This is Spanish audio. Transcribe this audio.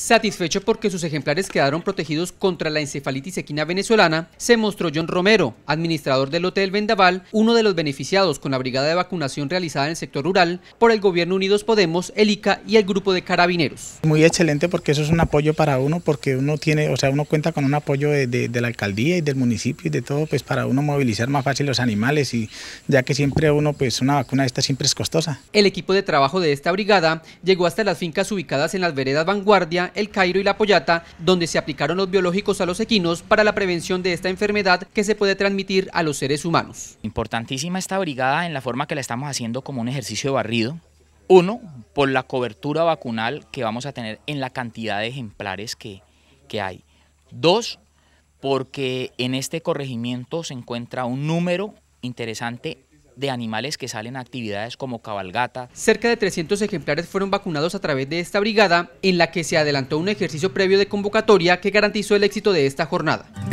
Satisfecho porque sus ejemplares quedaron protegidos contra la encefalitis equina venezolana, se mostró John Romero, administrador del Hotel Vendaval, uno de los beneficiados con la brigada de vacunación realizada en el sector rural por el Gobierno Unidos Podemos, el ICA y el Grupo de Carabineros. Muy excelente porque eso es un apoyo para uno, porque uno tiene, o sea, uno cuenta con un apoyo de, la alcaldía y del municipio y de todo, pues para uno movilizar más fácil los animales y ya que siempre uno, pues una vacuna de esta siempre es costosa. El equipo de trabajo de esta brigada llegó hasta las fincas ubicadas en las veredas Vanguardia el Cairo y La Pollata, donde se aplicaron los biológicos a los equinos para la prevención de esta enfermedad que se puede transmitir a los seres humanos. Importantísima esta brigada en la forma que la estamos haciendo como un ejercicio de barrido. Uno, por la cobertura vacunal que vamos a tener en la cantidad de ejemplares que, que hay. Dos, porque en este corregimiento se encuentra un número interesante de animales que salen a actividades como cabalgata. Cerca de 300 ejemplares fueron vacunados a través de esta brigada, en la que se adelantó un ejercicio previo de convocatoria que garantizó el éxito de esta jornada.